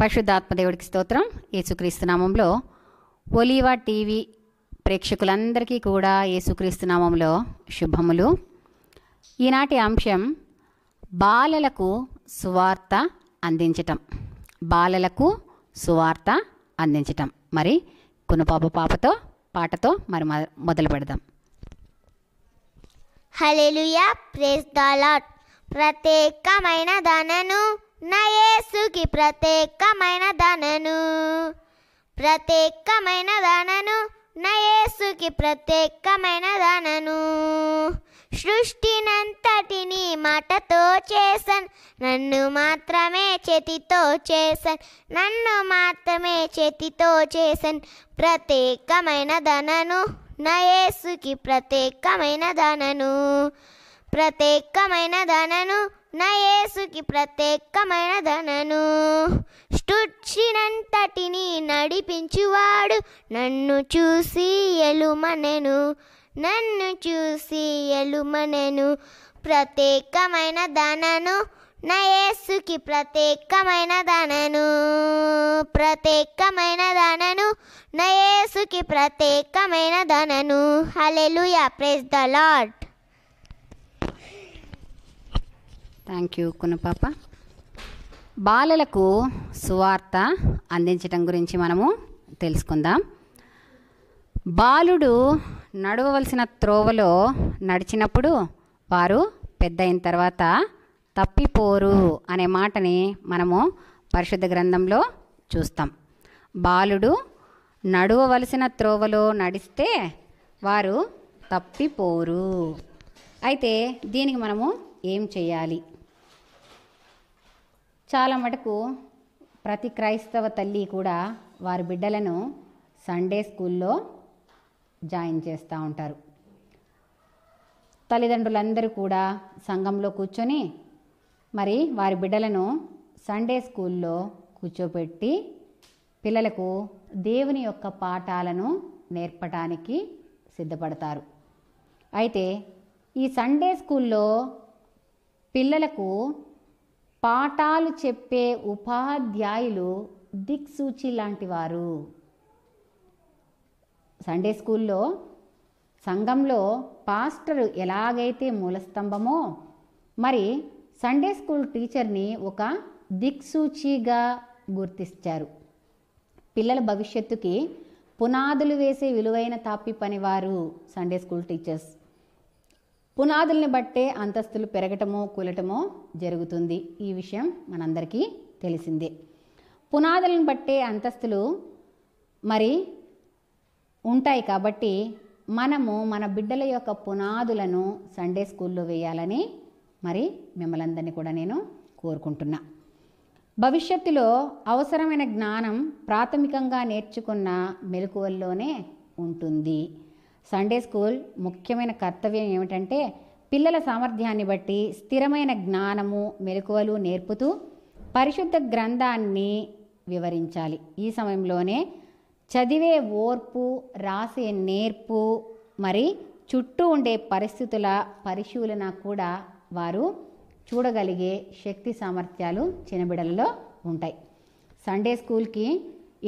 పరిశుద్ధాత్మదేవుడికి స్తోత్రం యేసుక్రీస్తు నామంలో ఒలీవా టీవీ ప్రేక్షకులందరికీ కూడా యేసుక్రీస్తు నామంలో శుభములు ఈనాటి అంశం బాలలకు సువార్త అందించటం బాలలకు సువార్త అందించటం మరి కునుపాప పాపతో పాటతో మరి మొదలు పెడదాం హలెలుయా ప్రేస్ ప్రత్యేకమైన ధనను నయేసుకి ప్రత్యేకమైన దనను ప్రత్యేకమైన ధనను నయేసుకి ప్రత్యేకమైన దనను సృష్టినంతటిని మాటతో చేసన్ నన్ను మాత్రమే చేతితో చేసన్ నన్ను మాత్రమే చేతితో చేసన్ ప్రత్యేకమైన ధనను నయేసుకి ప్రత్యేకమైన దనను ప్రత్యేకమైన దనను నయేసుకి ప్రత్యేకమైన ధనను స్టుచ్చినంతటిని నడిపించువాడు నన్ను చూసి ఎలుమనెను నన్ను చూసి ఎలుమనెను ప్రత్యేకమైన ధనను నయేసుకి ప్రత్యేకమైన ధనను ప్రత్యేకమైన ధనను నయేసుకి ప్రత్యేకమైన ధనను hallelujah praise the Lord thank you కునుపాప బాలలకు సువార్త అందించడం గురించి మనము తెలుసుకుందాం బాలుడు నడవవలసిన త్రోవలో నడిచినప్పుడు వారు పెద్ద అయిన తర్వాత తప్పిపోరు అనే మాటని మనము పరిశుద్ధ గ్రంథంలో చూస్తాం బాలుడు నడవవలసిన త్రోవలో నడిస్తే వారు తప్పిపోరు అయితే దీనికి మనము ఏం చేయాలి చాలా మటుకు ప్రతి క్రైస్తవ తల్లి కూడా వారి బిడ్డలను సండే స్కూల్లో జాయిన్ చేస్తూ ఉంటారు తల్లిదండ్రులందరూ కూడా సంఘంలో కూర్చొని మరి వారి బిడ్డలను సండే స్కూల్లో కూర్చోపెట్టి పిల్లలకు దేవుని యొక్క పాఠాలను నేర్పటానికి సిద్ధపడతారు అయితే ఈ సండే స్కూల్లో పిల్లలకు పాఠాలు చెప్పే ఉపాధ్యాయులు దిక్సూచి లాంటి వారు సండే స్కూల్లో సంఘంలో పాస్టర్ ఎలాగైతే మూలస్తంభమో మరి సండే స్కూల్ టీచర్ని ఒక దిక్సూచిగా గుర్తించారు పిల్లల భవిష్యత్తుకి పునాదులు వేసే విలువైన తాపి పనివారు సండే స్కూల్ టీచర్స్ పునాదుల్ని బట్టే అంతస్తులు పెరగటమో కూలటమో జరుగుతుంది ఈ విషయం మనందరికీ తెలిసిందే పునాదులను బట్టే అంతస్తులు మరి ఉంటాయి కాబట్టి మనము మన బిడ్డల యొక్క పునాదులను సండే స్కూల్లో వేయాలని మరి మిమ్మల్ందరినీ కూడా నేను కోరుకుంటున్నా భవిష్యత్తులో అవసరమైన జ్ఞానం ప్రాథమికంగా నేర్చుకున్న మెలకువల్లోనే ఉంటుంది సండే స్కూల్ ముఖ్యమైన కర్తవ్యం ఏమిటంటే పిల్లల సామర్థ్యాన్ని బట్టి స్థిరమైన జ్ఞానము మెలకువలు నేర్పుతూ పరిశుద్ధ గ్రంథాన్ని వివరించాలి ఈ సమయంలోనే చదివే ఓర్పు రాసే నేర్పు మరి చుట్టూ ఉండే పరిస్థితుల పరిశీలన కూడా వారు చూడగలిగే శక్తి సామర్థ్యాలు చిన్నబిడలలో ఉంటాయి సండే స్కూల్కి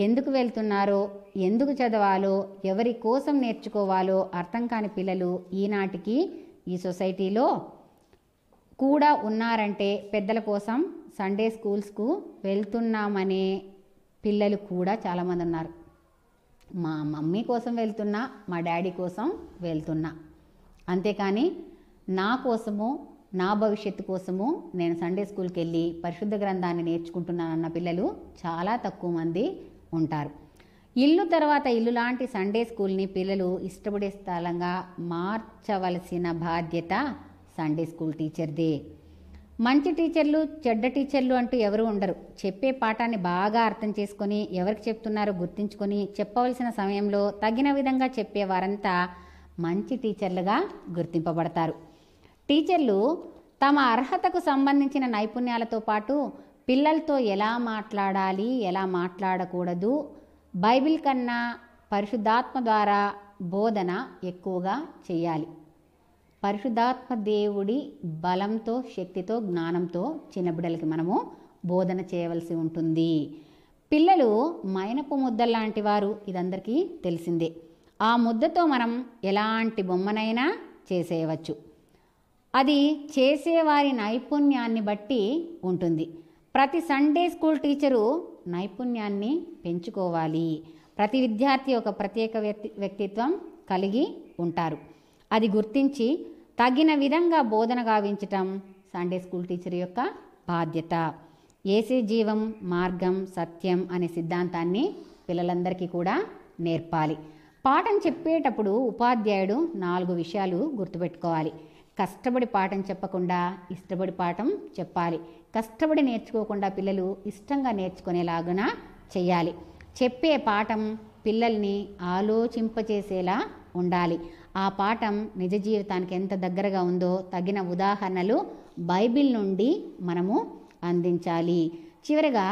ఎందుకు వెళ్తున్నారో ఎందుకు చదవాలో ఎవరి కోసం నేర్చుకోవాలో అర్థం కాని పిల్లలు ఈనాటికి ఈ సొసైటీలో కూడా ఉన్నారంటే పెద్దల కోసం సండే స్కూల్స్కు వెళ్తున్నామనే పిల్లలు కూడా చాలామంది ఉన్నారు మా మమ్మీ కోసం వెళ్తున్నా మా డాడీ కోసం వెళ్తున్నా అంతేకాని నా కోసము నా భవిష్యత్తు కోసము నేను సండే స్కూల్కి వెళ్ళి పరిశుద్ధ గ్రంథాన్ని నేర్చుకుంటున్నానన్న పిల్లలు చాలా తక్కువ మంది ఉంటారు ఇల్లు తర్వాత ఇల్లు లాంటి సండే స్కూల్ని పిల్లలు ఇష్టపడే స్థలంగా మార్చవలసిన బాధ్యత సండే స్కూల్ టీచర్దే మంచి టీచర్లు చెడ్డ టీచర్లు అంటూ ఎవరు ఉండరు చెప్పే పాఠాన్ని బాగా అర్థం చేసుకొని ఎవరికి చెప్తున్నారో గుర్తుంచుకొని చెప్పవలసిన సమయంలో తగిన విధంగా చెప్పేవారంతా మంచి టీచర్లుగా గుర్తింపబడతారు టీచర్లు తమ అర్హతకు సంబంధించిన నైపుణ్యాలతో పాటు పిల్లలతో ఎలా మాట్లాడాలి ఎలా మాట్లాడకూడదు బైబిల్ కన్నా పరిశుద్ధాత్మ ద్వారా బోధన ఎక్కువగా చేయాలి పరిశుద్ధాత్మ దేవుడి బలంతో శక్తితో జ్ఞానంతో చిన్న బిడ్డలకి మనము బోధన చేయవలసి ఉంటుంది పిల్లలు మైనపు లాంటి వారు ఇదందరికీ తెలిసిందే ఆ ముద్దతో మనం ఎలాంటి బొమ్మనైనా చేసేయవచ్చు అది చేసేవారి నైపుణ్యాన్ని బట్టి ఉంటుంది ప్రతి సండే స్కూల్ టీచరు నైపుణ్యాన్ని పెంచుకోవాలి ప్రతి విద్యార్థి ఒక ప్రత్యేక వ్యక్తిత్వం కలిగి ఉంటారు అది గుర్తించి తగిన విధంగా బోధన గావించటం సండే స్కూల్ టీచర్ యొక్క బాధ్యత ఏసీ జీవం మార్గం సత్యం అనే సిద్ధాంతాన్ని పిల్లలందరికీ కూడా నేర్పాలి పాఠం చెప్పేటప్పుడు ఉపాధ్యాయుడు నాలుగు విషయాలు గుర్తుపెట్టుకోవాలి కష్టపడి పాఠం చెప్పకుండా ఇష్టపడి పాఠం చెప్పాలి కష్టపడి నేర్చుకోకుండా పిల్లలు ఇష్టంగా నేర్చుకునేలాగున చేయాలి చెప్పే పాఠం పిల్లల్ని ఆలోచింపచేసేలా ఉండాలి ఆ పాఠం నిజ జీవితానికి ఎంత దగ్గరగా ఉందో తగిన ఉదాహరణలు బైబిల్ నుండి మనము అందించాలి చివరిగా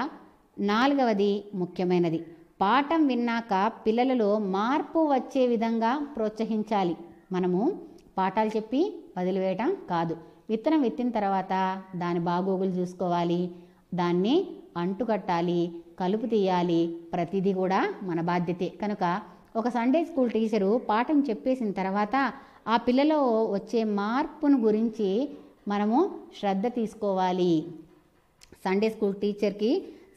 నాలుగవది ముఖ్యమైనది పాఠం విన్నాక పిల్లలలో మార్పు వచ్చే విధంగా ప్రోత్సహించాలి మనము పాఠాలు చెప్పి వదిలివేయటం కాదు విత్తనం విత్తిన తర్వాత దాని బాగోగులు చూసుకోవాలి దాన్ని అంటుకట్టాలి కలుపు తీయాలి ప్రతిదీ కూడా మన బాధ్యతే కనుక ఒక సండే స్కూల్ టీచరు పాఠం చెప్పేసిన తర్వాత ఆ పిల్లలో వచ్చే మార్పును గురించి మనము శ్రద్ధ తీసుకోవాలి సండే స్కూల్ టీచర్కి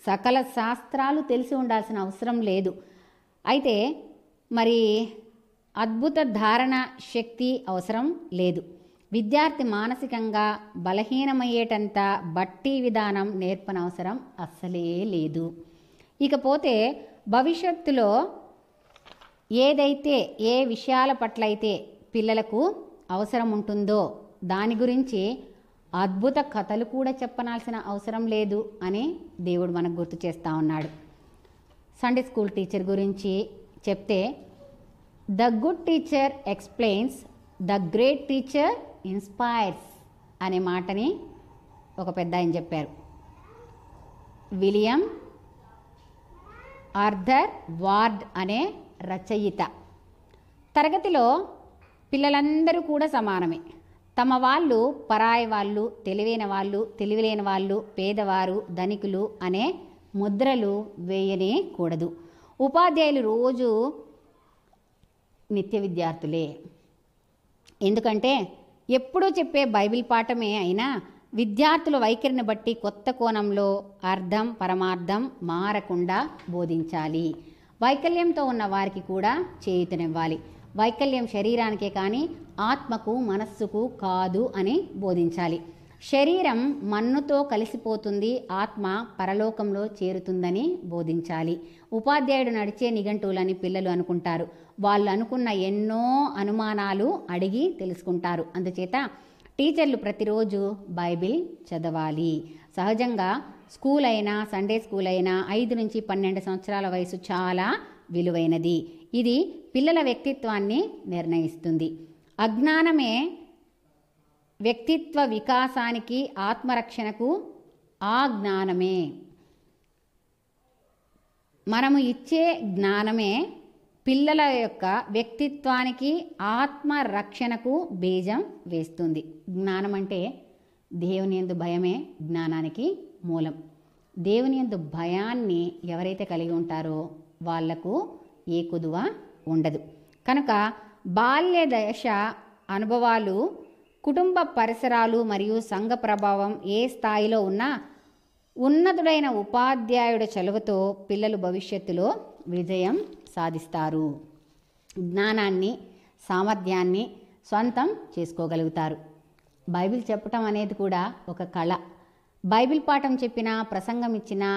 సకల శాస్త్రాలు తెలిసి ఉండాల్సిన అవసరం లేదు అయితే మరి అద్భుత ధారణ శక్తి అవసరం లేదు విద్యార్థి మానసికంగా బలహీనమయ్యేటంత బట్టి విధానం నేర్పనవసరం అస్సలే లేదు ఇకపోతే భవిష్యత్తులో ఏదైతే ఏ విషయాల పట్లయితే పిల్లలకు అవసరం ఉంటుందో దాని గురించి అద్భుత కథలు కూడా చెప్పనాల్సిన అవసరం లేదు అని దేవుడు మనకు గుర్తు చేస్తూ ఉన్నాడు సండే స్కూల్ టీచర్ గురించి చెప్తే the good teacher explains the great teacher inspires అనే మాటని ఒక పెద్ద ఆయన చెప్పారు విలియం ఆర్థర్ వార్డ్ అనే రచయిత తరగతిలో పిల్లలందరూ కూడా సమానమే తమ వాళ్ళు పరాయి వాళ్ళు తెలివైన వాళ్ళు తెలివిలేని వాళ్ళు పేదవారు ధనికులు అనే ముద్రలు వేయనే కూడదు ఉపాధ్యాయులు రోజు నిత్య విద్యార్థులే ఎందుకంటే ఎప్పుడూ చెప్పే బైబిల్ పాఠమే అయినా విద్యార్థుల వైఖరిని బట్టి కొత్త కోణంలో అర్థం పరమార్థం మారకుండా బోధించాలి వైకల్యంతో ఉన్న వారికి కూడా చేయుతనివ్వాలి వైకల్యం శరీరానికే కానీ ఆత్మకు మనస్సుకు కాదు అని బోధించాలి శరీరం మన్నుతో కలిసిపోతుంది ఆత్మ పరలోకంలో చేరుతుందని బోధించాలి ఉపాధ్యాయుడు నడిచే నిఘంటువులని పిల్లలు అనుకుంటారు వాళ్ళు అనుకున్న ఎన్నో అనుమానాలు అడిగి తెలుసుకుంటారు అందుచేత టీచర్లు ప్రతిరోజు బైబిల్ చదవాలి సహజంగా స్కూల్ అయినా సండే స్కూల్ అయినా ఐదు నుంచి పన్నెండు సంవత్సరాల వయసు చాలా విలువైనది ఇది పిల్లల వ్యక్తిత్వాన్ని నిర్ణయిస్తుంది అజ్ఞానమే వ్యక్తిత్వ వికాసానికి ఆత్మరక్షణకు ఆ జ్ఞానమే మనము ఇచ్చే జ్ఞానమే పిల్లల యొక్క వ్యక్తిత్వానికి ఆత్మరక్షణకు బీజం వేస్తుంది జ్ఞానం అంటే దేవుని ఎందు భయమే జ్ఞానానికి మూలం దేవుని ఎందు భయాన్ని ఎవరైతే కలిగి ఉంటారో వాళ్లకు ఏ కుదువ ఉండదు కనుక బాల్య దశ అనుభవాలు కుటుంబ పరిసరాలు మరియు సంఘ ప్రభావం ఏ స్థాయిలో ఉన్నా ఉన్నతుడైన ఉపాధ్యాయుడు చలువతో పిల్లలు భవిష్యత్తులో విజయం సాధిస్తారు జ్ఞానాన్ని సామర్థ్యాన్ని సొంతం చేసుకోగలుగుతారు బైబిల్ చెప్పటం అనేది కూడా ఒక కళ బైబిల్ పాఠం చెప్పినా ప్రసంగం ఇచ్చినా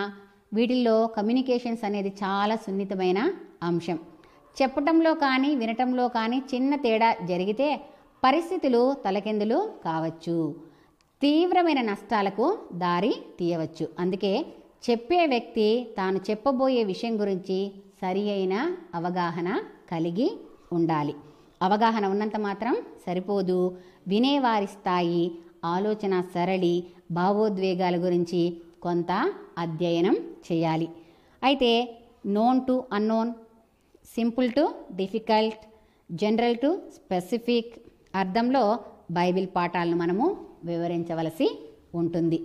వీటిల్లో కమ్యూనికేషన్స్ అనేది చాలా సున్నితమైన అంశం చెప్పటంలో కానీ వినటంలో కానీ చిన్న తేడా జరిగితే పరిస్థితులు తలకిందులు కావచ్చు తీవ్రమైన నష్టాలకు దారి తీయవచ్చు అందుకే చెప్పే వ్యక్తి తాను చెప్పబోయే విషయం గురించి సరి అయిన అవగాహన కలిగి ఉండాలి అవగాహన ఉన్నంత మాత్రం సరిపోదు వినేవారి స్థాయి ఆలోచన సరళి భావోద్వేగాల గురించి కొంత అధ్యయనం చేయాలి అయితే known to unknown simple to difficult general to specific అర్థంలో బైబిల్ పాఠాలను మనము వివరించవలసి ఉంటుంది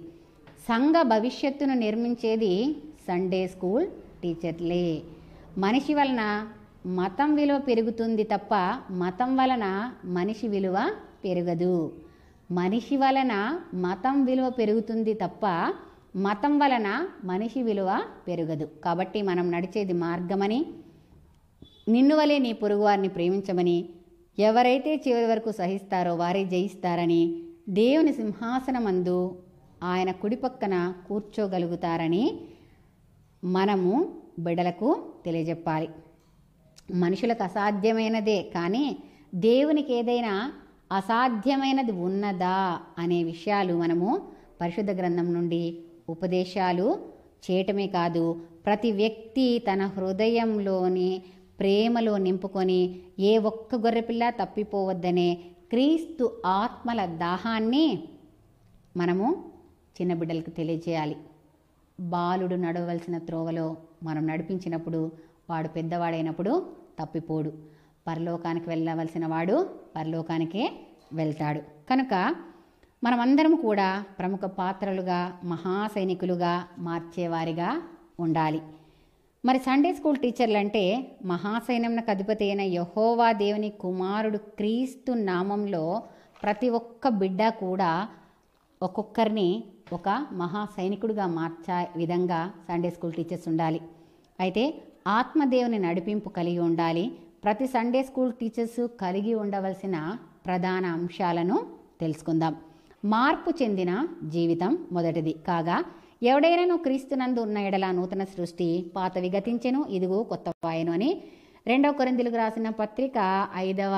సంఘ భవిష్యత్తును నిర్మించేది సండే స్కూల్ టీచర్లే మనిషి వలన మతం విలువ పెరుగుతుంది తప్ప మతం వలన మనిషి విలువ పెరగదు మనిషి వలన మతం విలువ పెరుగుతుంది తప్ప మతం వలన మనిషి విలువ పెరగదు కాబట్టి మనం నడిచేది మార్గమని నిన్ను వలే నీ పొరుగువారిని ప్రేమించమని ఎవరైతే చివరి వరకు సహిస్తారో వారే జయిస్తారని దేవుని సింహాసనమందు ఆయన కుడిపక్కన కూర్చోగలుగుతారని మనము బిడలకు తెలియజెప్పాలి మనుషులకు అసాధ్యమైనదే కానీ దేవునికి ఏదైనా అసాధ్యమైనది ఉన్నదా అనే విషయాలు మనము పరిశుద్ధ గ్రంథం నుండి ఉపదేశాలు చేయటమే కాదు ప్రతి వ్యక్తి తన హృదయంలోని ప్రేమలో నింపుకొని ఏ ఒక్క గొర్రెపిల్ల తప్పిపోవద్దనే క్రీస్తు ఆత్మల దాహాన్ని మనము చిన్న బిడ్డలకు తెలియజేయాలి బాలుడు నడవలసిన త్రోవలో మనం నడిపించినప్పుడు వాడు పెద్దవాడైనప్పుడు తప్పిపోడు పరలోకానికి వెళ్ళవలసిన వాడు పరలోకానికే వెళ్తాడు కనుక మనమందరం కూడా ప్రముఖ పాత్రలుగా మహాసైనికులుగా మార్చేవారిగా ఉండాలి మరి సండే స్కూల్ టీచర్లు అంటే మహాసైన్యంకు అధిపతి అయిన యహోవా దేవుని కుమారుడు క్రీస్తు నామంలో ప్రతి ఒక్క బిడ్డ కూడా ఒక్కొక్కరిని ఒక మహా సైనికుడిగా మార్చే విధంగా సండే స్కూల్ టీచర్స్ ఉండాలి అయితే ఆత్మదేవుని నడిపింపు కలిగి ఉండాలి ప్రతి సండే స్కూల్ టీచర్స్ కలిగి ఉండవలసిన ప్రధాన అంశాలను తెలుసుకుందాం మార్పు చెందిన జీవితం మొదటిది కాగా క్రీస్తు క్రీస్తునందు ఉన్న ఎడల నూతన సృష్టి పాత విగతించెను ఇదిగో కొత్త వాయను అని రెండవ కొరిందులకు రాసిన పత్రిక ఐదవ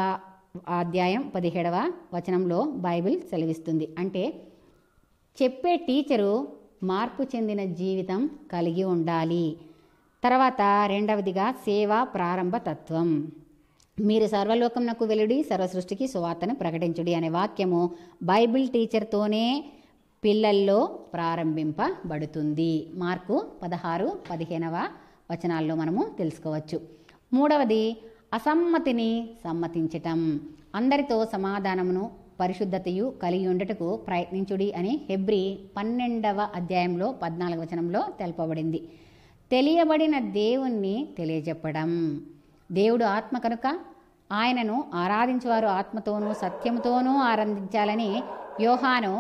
అధ్యాయం పదిహేడవ వచనంలో బైబిల్ సెలవిస్తుంది అంటే చెప్పే టీచరు మార్పు చెందిన జీవితం కలిగి ఉండాలి తర్వాత రెండవదిగా సేవా ప్రారంభ తత్వం మీరు సర్వలోకంనకు వెలుడి సర్వసృష్టికి సువార్తను ప్రకటించుడి అనే వాక్యము బైబిల్ టీచర్తోనే పిల్లల్లో ప్రారంభింపబడుతుంది మార్కు పదహారు పదిహేనవ వచనాల్లో మనము తెలుసుకోవచ్చు మూడవది అసమ్మతిని సమ్మతించటం అందరితో సమాధానమును పరిశుద్ధతయు కలిగి ఉండటకు ప్రయత్నించుడి అని హెబ్రి పన్నెండవ అధ్యాయంలో పద్నాలుగు వచనంలో తెలుపబడింది తెలియబడిన దేవుణ్ణి తెలియజెప్పడం దేవుడు ఆత్మ కనుక ఆయనను ఆరాధించేవారు ఆత్మతోనూ సత్యముతోనూ ఆరాధించాలని యోహాను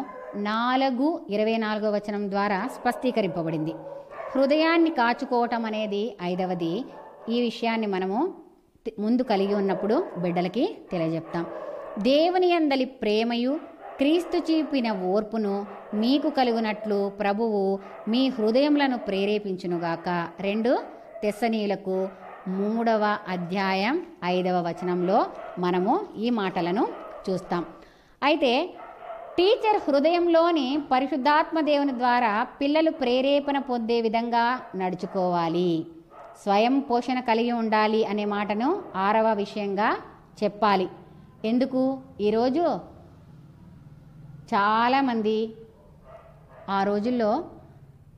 నాలుగు ఇరవై నాలుగో వచనం ద్వారా స్పష్టీకరింపబడింది హృదయాన్ని కాచుకోవటం అనేది ఐదవది ఈ విషయాన్ని మనము ముందు కలిగి ఉన్నప్పుడు బిడ్డలకి తెలియజెప్తాం దేవుని అందలి ప్రేమయు క్రీస్తు చూపిన ఓర్పును మీకు కలుగునట్లు ప్రభువు మీ హృదయములను ప్రేరేపించునుగాక రెండు తెస్సనీలకు మూడవ అధ్యాయం ఐదవ వచనంలో మనము ఈ మాటలను చూస్తాం అయితే టీచర్ హృదయంలోని పరిశుద్ధాత్మ దేవుని ద్వారా పిల్లలు ప్రేరేపణ పొందే విధంగా నడుచుకోవాలి స్వయం పోషణ కలిగి ఉండాలి అనే మాటను ఆరవ విషయంగా చెప్పాలి ఎందుకు ఈరోజు చాలామంది ఆ రోజుల్లో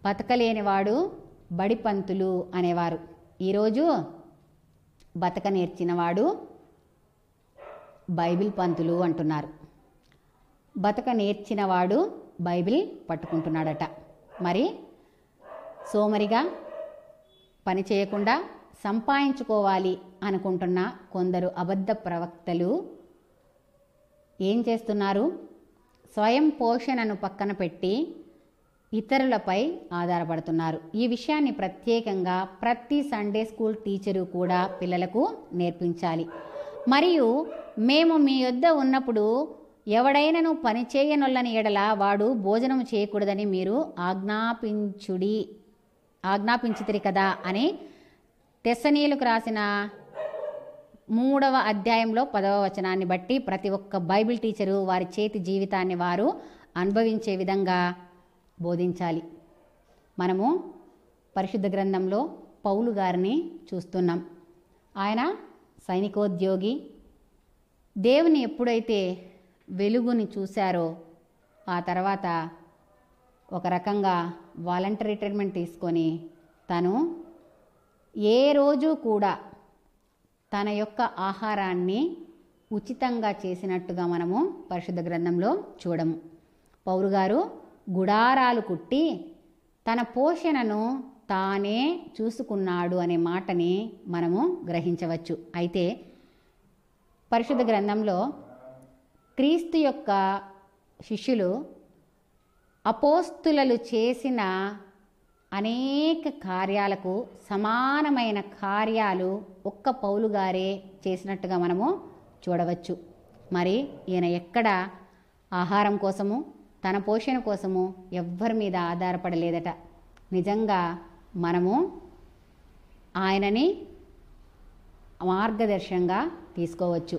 బతకలేనివాడు బడిపంతులు అనేవారు ఈరోజు బతక నేర్చినవాడు బైబిల్ పంతులు అంటున్నారు బతక నేర్చినవాడు బైబిల్ పట్టుకుంటున్నాడట మరి సోమరిగా పని చేయకుండా సంపాదించుకోవాలి అనుకుంటున్న కొందరు అబద్ధ ప్రవక్తలు ఏం చేస్తున్నారు స్వయం పోషణను పక్కన పెట్టి ఇతరులపై ఆధారపడుతున్నారు ఈ విషయాన్ని ప్రత్యేకంగా ప్రతి సండే స్కూల్ టీచరు కూడా పిల్లలకు నేర్పించాలి మరియు మేము మీ యొద్ద ఉన్నప్పుడు ఎవడైనను పని చేయనొల్లని ఎడల వాడు భోజనం చేయకూడదని మీరు ఆజ్ఞాపించుడి ఆజ్ఞాపించితిరి కదా అని తెస్సనీయులకు రాసిన మూడవ అధ్యాయంలో పదవ వచనాన్ని బట్టి ప్రతి ఒక్క బైబిల్ టీచరు వారి చేతి జీవితాన్ని వారు అనుభవించే విధంగా బోధించాలి మనము పరిశుద్ధ గ్రంథంలో పౌలు గారిని చూస్తున్నాం ఆయన సైనికోద్యోగి దేవుని ఎప్పుడైతే వెలుగుని చూశారో ఆ తర్వాత ఒక రకంగా వాలంటరీ ట్రీట్మెంట్ తీసుకొని తను ఏ రోజు కూడా తన యొక్క ఆహారాన్ని ఉచితంగా చేసినట్టుగా మనము పరిశుద్ధ గ్రంథంలో చూడము పౌరుగారు గుడారాలు కుట్టి తన పోషణను తానే చూసుకున్నాడు అనే మాటని మనము గ్రహించవచ్చు అయితే పరిశుద్ధ గ్రంథంలో క్రీస్తు యొక్క శిష్యులు అపోస్తులలు చేసిన అనేక కార్యాలకు సమానమైన కార్యాలు ఒక్క పౌలు గారే చేసినట్టుగా మనము చూడవచ్చు మరి ఈయన ఎక్కడ ఆహారం కోసము తన పోషణ కోసము ఎవ్వరి మీద ఆధారపడలేదట నిజంగా మనము ఆయనని మార్గదర్శంగా తీసుకోవచ్చు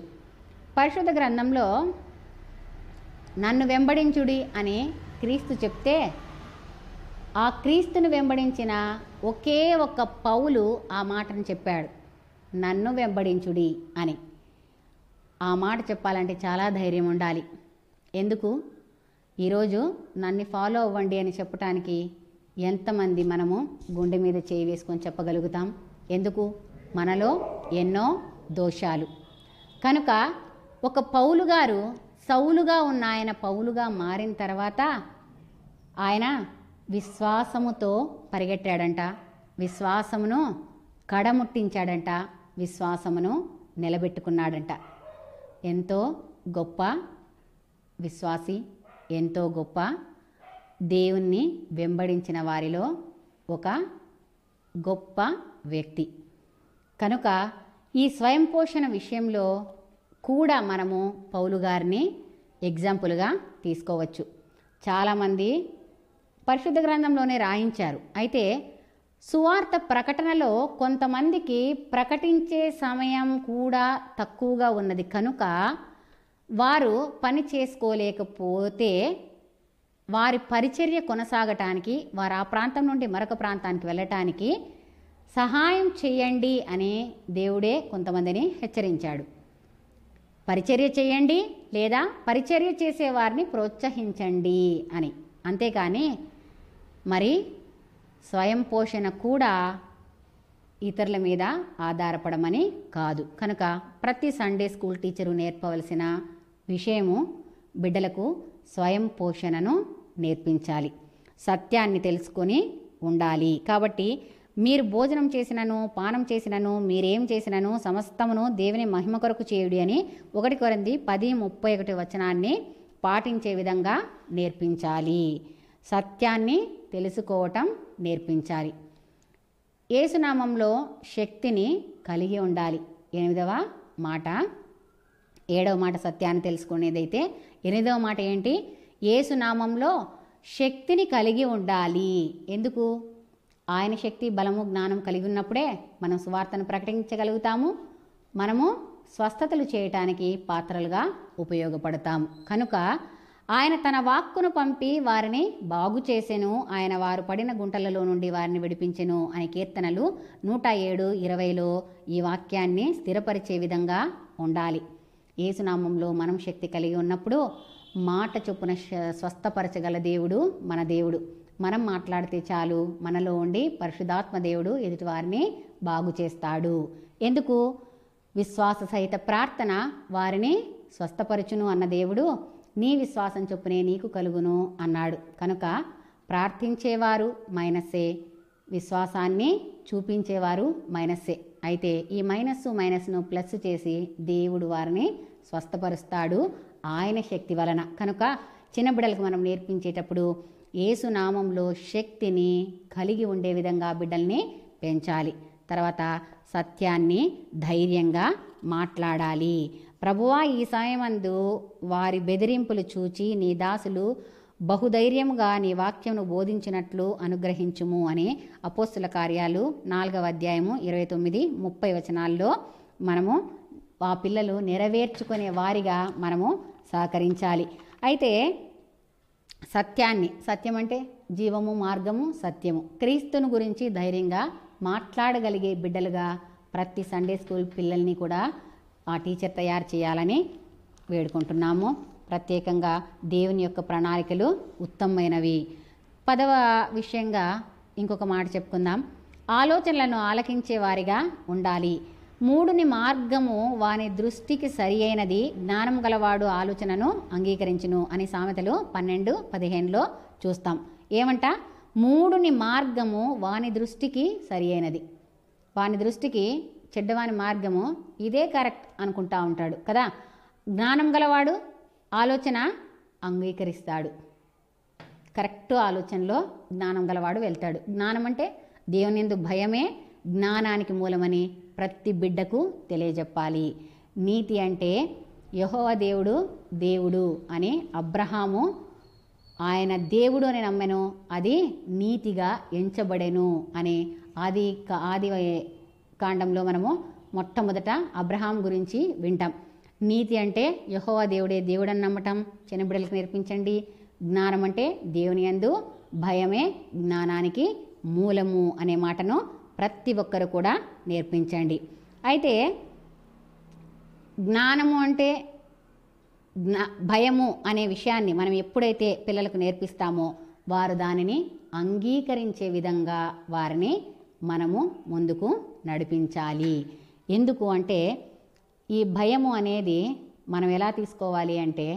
పరిశుద్ధ గ్రంథంలో నన్ను వెంబడించుడి అని క్రీస్తు చెప్తే ఆ క్రీస్తును వెంబడించిన ఒకే ఒక్క పౌలు ఆ మాటను చెప్పాడు నన్ను వెంబడించుడి అని ఆ మాట చెప్పాలంటే చాలా ధైర్యం ఉండాలి ఎందుకు ఈరోజు నన్ను ఫాలో అవ్వండి అని చెప్పటానికి ఎంతమంది మనము గుండె మీద చేయి వేసుకొని చెప్పగలుగుతాం ఎందుకు మనలో ఎన్నో దోషాలు కనుక ఒక పౌలు గారు సౌలుగా ఉన్న ఆయన పౌలుగా మారిన తర్వాత ఆయన విశ్వాసముతో పరిగెట్టాడంట విశ్వాసమును కడముట్టించాడంట విశ్వాసమును నిలబెట్టుకున్నాడంట ఎంతో గొప్ప విశ్వాసి ఎంతో గొప్ప దేవుణ్ణి వెంబడించిన వారిలో ఒక గొప్ప వ్యక్తి కనుక ఈ స్వయం పోషణ విషయంలో కూడా మనము పౌలు గారిని ఎగ్జాంపుల్గా తీసుకోవచ్చు చాలామంది పరిశుద్ధ గ్రంథంలోనే రాయించారు అయితే సువార్త ప్రకటనలో కొంతమందికి ప్రకటించే సమయం కూడా తక్కువగా ఉన్నది కనుక వారు పని చేసుకోలేకపోతే వారి పరిచర్య కొనసాగటానికి వారు ఆ ప్రాంతం నుండి మరొక ప్రాంతానికి వెళ్ళటానికి సహాయం చేయండి అని దేవుడే కొంతమందిని హెచ్చరించాడు పరిచర్య చేయండి లేదా పరిచర్య చేసేవారిని ప్రోత్సహించండి అని అంతేకాని మరి స్వయం పోషణ కూడా ఇతరుల మీద ఆధారపడమని కాదు కనుక ప్రతి సండే స్కూల్ టీచరు నేర్పవలసిన విషయము బిడ్డలకు స్వయం పోషణను నేర్పించాలి సత్యాన్ని తెలుసుకొని ఉండాలి కాబట్టి మీరు భోజనం చేసినను పానం చేసినను మీరేం చేసినను సమస్తమును దేవుని మహిమ కొరకు చేయుడి అని ఒకటి కొరంది పది ముప్పై ఒకటి వచనాన్ని పాటించే విధంగా నేర్పించాలి సత్యాన్ని తెలుసుకోవటం నేర్పించాలి ఏసునామంలో శక్తిని కలిగి ఉండాలి ఎనిమిదవ మాట ఏడవ మాట సత్యాన్ని తెలుసుకునేదైతే ఎనిమిదవ మాట ఏంటి ఏసునామంలో శక్తిని కలిగి ఉండాలి ఎందుకు ఆయన శక్తి బలము జ్ఞానం కలిగి ఉన్నప్పుడే మనం సువార్తను ప్రకటించగలుగుతాము మనము స్వస్థతలు చేయటానికి పాత్రలుగా ఉపయోగపడతాము కనుక ఆయన తన వాక్కును పంపి వారిని బాగు చేసెను ఆయన వారు పడిన గుంటలలో నుండి వారిని విడిపించెను అనే కీర్తనలు నూట ఏడు ఇరవైలో ఈ వాక్యాన్ని స్థిరపరిచే విధంగా ఉండాలి ఏసునామంలో మనం శక్తి కలిగి ఉన్నప్పుడు మాట చొప్పున స్వస్థపరచగల దేవుడు మన దేవుడు మనం మాట్లాడితే చాలు మనలో ఉండి పరిశుధాత్మ దేవుడు ఎదుటి వారిని బాగు చేస్తాడు ఎందుకు విశ్వాస సహిత ప్రార్థన వారిని స్వస్థపరచును అన్న దేవుడు నీ విశ్వాసం చొప్పునే నీకు కలుగును అన్నాడు కనుక ప్రార్థించేవారు మైనస్సే విశ్వాసాన్ని చూపించేవారు మైనస్సే అయితే ఈ మైనస్సు మైనస్ను ప్లస్ చేసి దేవుడు వారిని స్వస్థపరుస్తాడు ఆయన శక్తి వలన కనుక చిన్న బిడ్డలకు మనం నేర్పించేటప్పుడు ఏసునామంలో శక్తిని కలిగి ఉండే విధంగా బిడ్డల్ని పెంచాలి తర్వాత సత్యాన్ని ధైర్యంగా మాట్లాడాలి ప్రభువా ఈ సమయమందు వారి బెదిరింపులు చూచి నీ దాసులు బహుధైర్యంగా నీ వాక్యమును బోధించినట్లు అనుగ్రహించుము అని అపోస్తుల కార్యాలు నాలుగవ అధ్యాయము ఇరవై తొమ్మిది ముప్పై వచనాల్లో మనము ఆ పిల్లలు నెరవేర్చుకునే వారిగా మనము సహకరించాలి అయితే సత్యాన్ని సత్యం అంటే జీవము మార్గము సత్యము క్రీస్తుని గురించి ధైర్యంగా మాట్లాడగలిగే బిడ్డలుగా ప్రతి సండే స్కూల్ పిల్లల్ని కూడా ఆ టీచర్ తయారు చేయాలని వేడుకుంటున్నాము ప్రత్యేకంగా దేవుని యొక్క ప్రణాళికలు ఉత్తమమైనవి పదవ విషయంగా ఇంకొక మాట చెప్పుకుందాం ఆలోచనలను ఆలకించే వారిగా ఉండాలి మూడుని మార్గము వాని దృష్టికి సరి అయినది జ్ఞానం గలవాడు ఆలోచనను అంగీకరించును అని సామెతలు పన్నెండు పదిహేనులో చూస్తాం ఏమంట మూడుని మార్గము వాని దృష్టికి సరి అయినది వాని దృష్టికి చెడ్డవాని మార్గము ఇదే కరెక్ట్ అనుకుంటా ఉంటాడు కదా జ్ఞానం గలవాడు ఆలోచన అంగీకరిస్తాడు కరెక్ట్ ఆలోచనలో జ్ఞానం గలవాడు వెళ్తాడు జ్ఞానం అంటే దేవుని ఎందుకు భయమే జ్ఞానానికి మూలమని ప్రతి బిడ్డకు తెలియజెప్పాలి నీతి అంటే యహోవ దేవుడు దేవుడు అని అబ్రహాము ఆయన దేవుడు అని నమ్మెను అది నీతిగా ఎంచబడెను అని ఆది ఆది కాండంలో మనము మొట్టమొదట అబ్రహాం గురించి వింటాం నీతి అంటే యహోవా దేవుడే దేవుడని నమ్మటం చిన్నబిడ్డలకు నేర్పించండి జ్ఞానం అంటే దేవుని అందు భయమే జ్ఞానానికి మూలము అనే మాటను ప్రతి ఒక్కరు కూడా నేర్పించండి అయితే జ్ఞానము అంటే జ్ఞా భయము అనే విషయాన్ని మనం ఎప్పుడైతే పిల్లలకు నేర్పిస్తామో వారు దానిని అంగీకరించే విధంగా వారిని మనము ముందుకు నడిపించాలి ఎందుకు అంటే ఈ భయము అనేది మనం ఎలా తీసుకోవాలి అంటే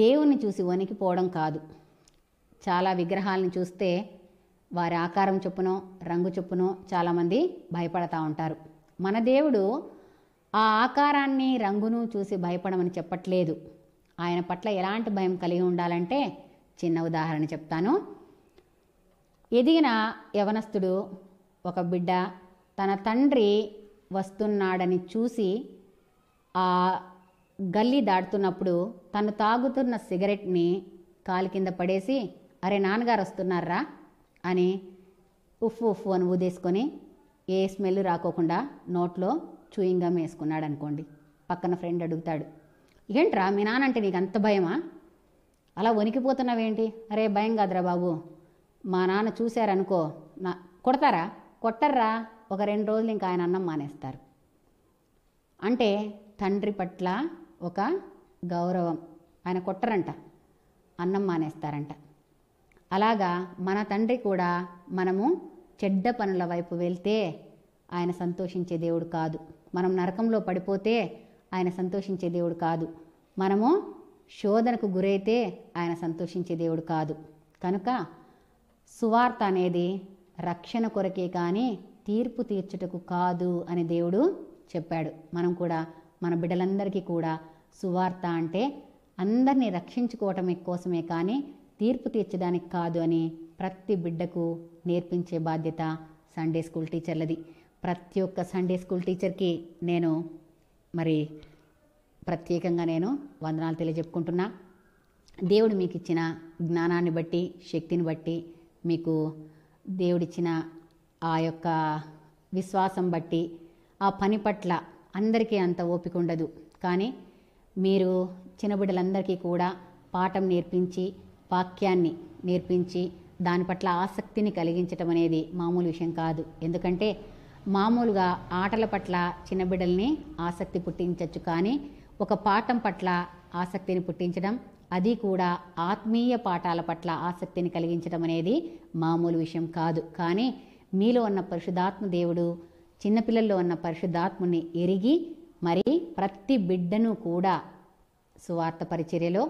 దేవుని చూసి వణికిపోవడం కాదు చాలా విగ్రహాలను చూస్తే వారి ఆకారం చొప్పునో రంగు చొప్పునో చాలామంది భయపడతా ఉంటారు మన దేవుడు ఆ ఆకారాన్ని రంగును చూసి భయపడమని చెప్పట్లేదు ఆయన పట్ల ఎలాంటి భయం కలిగి ఉండాలంటే చిన్న ఉదాహరణ చెప్తాను ఎదిగిన యవనస్తుడు ఒక బిడ్డ తన తండ్రి వస్తున్నాడని చూసి ఆ గల్లీ దాటుతున్నప్పుడు తను తాగుతున్న సిగరెట్ని కాలు కింద పడేసి అరే నాన్నగారు వస్తున్నారా అని ఉఫ్ ఉఫ్ అని ఊదేసుకొని ఏ స్మెల్ రాకోకుండా నోట్లో చూయింగం వేసుకున్నాడు అనుకోండి పక్కన ఫ్రెండ్ అడుగుతాడు ఏంట్రా మీ నాన్నంటే నీకు అంత భయమా అలా వణికిపోతున్నావేంటి అరే భయం కాదురా బాబు మా నాన్న చూశారనుకో నా కొడతారా కొట్టర్రా ఒక రెండు రోజులు ఇంకా ఆయన అన్నం మానేస్తారు అంటే తండ్రి పట్ల ఒక గౌరవం ఆయన కొట్టరంట అన్నం మానేస్తారంట అలాగా మన తండ్రి కూడా మనము చెడ్డ పనుల వైపు వెళ్తే ఆయన సంతోషించే దేవుడు కాదు మనం నరకంలో పడిపోతే ఆయన సంతోషించే దేవుడు కాదు మనము శోధనకు గురైతే ఆయన సంతోషించే దేవుడు కాదు కనుక సువార్త అనేది రక్షణ కొరకే కానీ తీర్పు తీర్చుటకు కాదు అని దేవుడు చెప్పాడు మనం కూడా మన బిడ్డలందరికీ కూడా సువార్త అంటే అందరినీ రక్షించుకోవటం కోసమే కానీ తీర్పు తీర్చడానికి కాదు అని ప్రతి బిడ్డకు నేర్పించే బాధ్యత సండే స్కూల్ టీచర్లది ప్రతి ఒక్క సండే స్కూల్ టీచర్కి నేను మరి ప్రత్యేకంగా నేను వందనాలు తెలియజెప్పుకుంటున్నా దేవుడు మీకు ఇచ్చిన జ్ఞానాన్ని బట్టి శక్తిని బట్టి మీకు దేవుడిచ్చిన ఆ యొక్క విశ్వాసం బట్టి ఆ పని పట్ల అందరికీ అంత ఓపిక ఉండదు కానీ మీరు చిన్నబిడ్డలందరికీ కూడా పాఠం నేర్పించి వాక్యాన్ని నేర్పించి దాని పట్ల ఆసక్తిని కలిగించటం అనేది మామూలు విషయం కాదు ఎందుకంటే మామూలుగా ఆటల పట్ల చిన్నబిడ్డల్ని ఆసక్తి పుట్టించవచ్చు కానీ ఒక పాఠం పట్ల ఆసక్తిని పుట్టించడం అది కూడా ఆత్మీయ పాఠాల పట్ల ఆసక్తిని కలిగించడం అనేది మామూలు విషయం కాదు కానీ మీలో ఉన్న పరిశుధాత్మ దేవుడు చిన్నపిల్లల్లో ఉన్న పరిశుద్ధాత్ముని ఎరిగి మరి ప్రతి బిడ్డను కూడా సువార్త పరిచర్యలో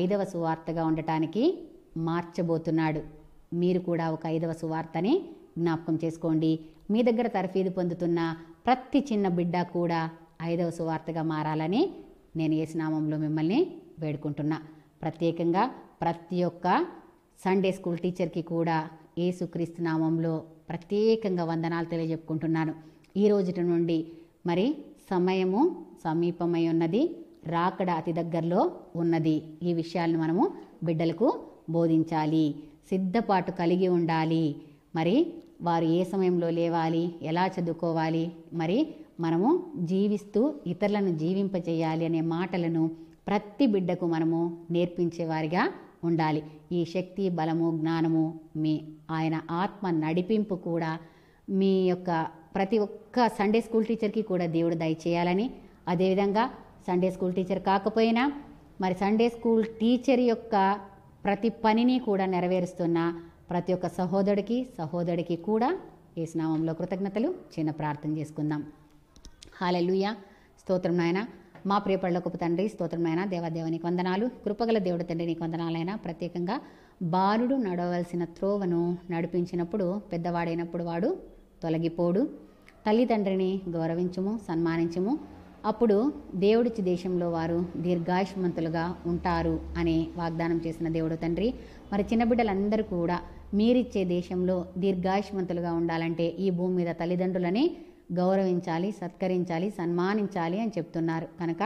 ఐదవ సువార్తగా ఉండటానికి మార్చబోతున్నాడు మీరు కూడా ఒక ఐదవ సువార్తని జ్ఞాపకం చేసుకోండి మీ దగ్గర తరఫీదు పొందుతున్న ప్రతి చిన్న బిడ్డ కూడా ఐదవ సువార్తగా మారాలని నేను ఏ స్నామంలో మిమ్మల్ని వేడుకుంటున్నా ప్రత్యేకంగా ప్రతి ఒక్క సండే స్కూల్ టీచర్కి కూడా ఏసుక్రీస్తు నామంలో ప్రత్యేకంగా వందనాలు తెలియజెప్పుకుంటున్నాను ఈ రోజుటి నుండి మరి సమయము సమీపమై ఉన్నది రాకడ అతి దగ్గరలో ఉన్నది ఈ విషయాలను మనము బిడ్డలకు బోధించాలి సిద్ధపాటు కలిగి ఉండాలి మరి వారు ఏ సమయంలో లేవాలి ఎలా చదువుకోవాలి మరి మనము జీవిస్తూ ఇతరులను జీవింపజేయాలి అనే మాటలను ప్రతి బిడ్డకు మనము నేర్పించేవారిగా ఉండాలి ఈ శక్తి బలము జ్ఞానము మీ ఆయన ఆత్మ నడిపింపు కూడా మీ యొక్క ప్రతి ఒక్క సండే స్కూల్ టీచర్కి కూడా దేవుడు దయచేయాలని అదేవిధంగా సండే స్కూల్ టీచర్ కాకపోయినా మరి సండే స్కూల్ టీచర్ యొక్క ప్రతి పనిని కూడా నెరవేరుస్తున్న ప్రతి ఒక్క సహోదరుడికి సహోదరుడికి కూడా ఈ స్నామంలో కృతజ్ఞతలు చిన్న ప్రార్థన చేసుకుందాం హాలెలుయ స్తోత్రం నాయన మా గొప్ప తండ్రి స్తోత్రమైన దేవాదేవానికి వందనాలు కృపగల దేవుడు తండ్రి నీకు వందనాలైన ప్రత్యేకంగా బాలుడు నడవలసిన త్రోవను నడిపించినప్పుడు పెద్దవాడైనప్పుడు వాడు తొలగిపోడు తల్లిదండ్రిని గౌరవించము సన్మానించము అప్పుడు దేవుడిచ్చి దేశంలో వారు దీర్ఘాయుష్మంతులుగా ఉంటారు అనే వాగ్దానం చేసిన దేవుడు తండ్రి మరి చిన్న బిడ్డలందరూ కూడా మీరిచ్చే దేశంలో దీర్ఘాయుష్మంతులుగా ఉండాలంటే ఈ భూమి మీద తల్లిదండ్రులని గౌరవించాలి సత్కరించాలి సన్మానించాలి అని చెప్తున్నారు కనుక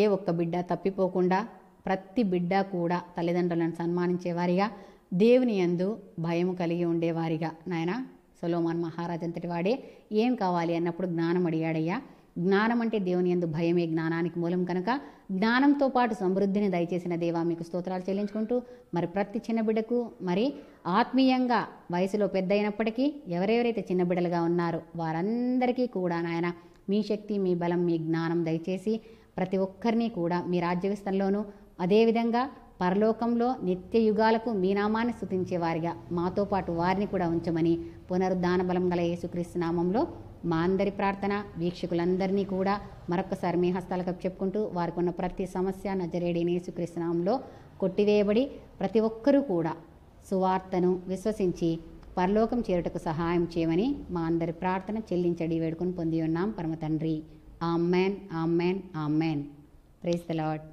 ఏ ఒక్క బిడ్డ తప్పిపోకుండా ప్రతి బిడ్డ కూడా తల్లిదండ్రులను సన్మానించేవారిగా దేవుని యందు భయము కలిగి ఉండేవారిగా నాయన సొలోమాన్ మహారాజంతటి వాడే ఏం కావాలి అన్నప్పుడు జ్ఞానం అడిగాడయ్యా జ్ఞానం అంటే దేవుని ఎందు భయమే జ్ఞానానికి మూలం కనుక జ్ఞానంతో పాటు సమృద్ధిని దయచేసిన దేవా మీకు స్తోత్రాలు చెల్లించుకుంటూ మరి ప్రతి చిన్న బిడ్డకు మరి ఆత్మీయంగా వయసులో పెద్ద అయినప్పటికీ ఎవరెవరైతే చిన్న బిడ్డలుగా ఉన్నారో వారందరికీ కూడా నాయన మీ శక్తి మీ బలం మీ జ్ఞానం దయచేసి ప్రతి ఒక్కరిని కూడా మీ రాజ్య విస్తరణలోనూ అదేవిధంగా పరలోకంలో నిత్య యుగాలకు మీ నామాన్ని వారిగా మాతో పాటు వారిని కూడా ఉంచమని పునరుద్ధాన బలం గల యేసుక్రీస్తు నామంలో మా అందరి ప్రార్థన వీక్షకులందరినీ కూడా మరొకసారి మీ హస్తాలకు చెప్పుకుంటూ వారికి ఉన్న ప్రతి సమస్య నజరేడి నేసుకృష్ణంలో కొట్టివేయబడి ప్రతి ఒక్కరూ కూడా సువార్తను విశ్వసించి పరలోకం చేరుటకు సహాయం చేయమని మా అందరి ప్రార్థన చెల్లించడి వేడుకొని పొంది ఉన్నాం పరమతండ్రి amen amen amen amen praise the lord